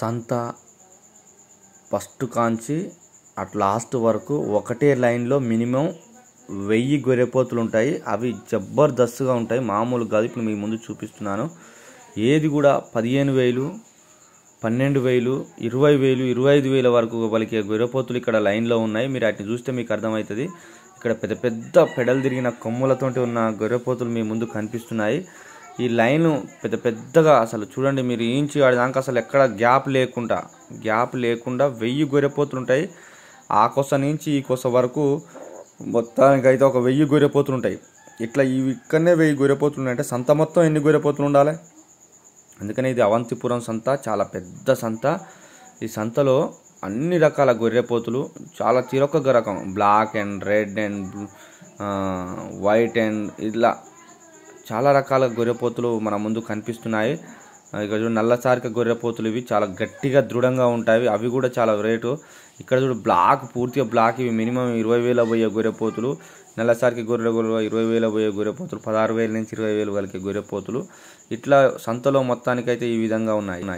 సంత ఫస్ట్ కాంచి at last వరకు ఒకటే లైన్లో మినిమం వెయ్యి గొర్రెపోతులు ఉంటాయి అవి జబర్దస్త్గా ఉంటాయి మామూలు కాదు ఇప్పుడు మీ ముందు చూపిస్తున్నాను ఏది కూడా పదిహేను వేలు పన్నెండు వేలు ఇరవై వేలు ఇరవై ఐదు వేల వరకు పలికే గొర్రెపోతులు ఇక్కడ లైన్లో ఉన్నాయి మీరు వాటిని చూస్తే మీకు అర్థమవుతుంది ఇక్కడ పెద్ద పెద్ద పెడలు తిరిగిన కొమ్ములతోటి ఉన్న గొర్రెపోతులు మీ ముందు కనిపిస్తున్నాయి ఈ లైన్ పెద్ద పెద్దగా అసలు చూడండి మీరు ఈంచి వాడేదానికి అసలు ఎక్కడ గ్యాప్ లేకుండా గ్యాప్ లేకుండా వెయ్యి గొరెపోతుంటాయి ఆ కొస నుంచి ఈ కొస వరకు మొత్తానికి అయితే ఒక వెయ్యి గొరెపోతుంటాయి ఇట్లా ఇవి ఇక్కడనే వెయ్యి గొర్రెపోతులు అంటే సంత మొత్తం ఎన్ని గొర్రెపోతులు ఉండాలి అందుకని ఇది అవంతిపురం సంత చాలా పెద్ద సంత ఈ సంతలో అన్ని రకాల గొర్రెపోతులు చాలా చిరొక్క రకం black and red and white and ఇట్లా చాలా రకాల గొర్రెపోతులు మన ముందు కనిపిస్తున్నాయి ఇక చూడు నల్లసారిక గొర్రెపోతులు ఇవి చాలా గట్టిగా దృఢంగా ఉంటాయి అవి కూడా చాలా రేటు ఇక్కడ చూడు బ్లాక్ పూర్తిగా బ్లాక్ ఇవి మినిమం ఇరవై వేల పోయే గొర్రెపోతులు నల్లసారికి గొర్రె గొర్రె ఇరవై వేల పోయే గొర్రెపోతులు పదహారు వేల నుంచి ఇరవై వేలు కలిగే గొర్రెపోతులు ఇట్లా సంతలో మొత్తానికైతే ఈ విధంగా ఉన్నాయి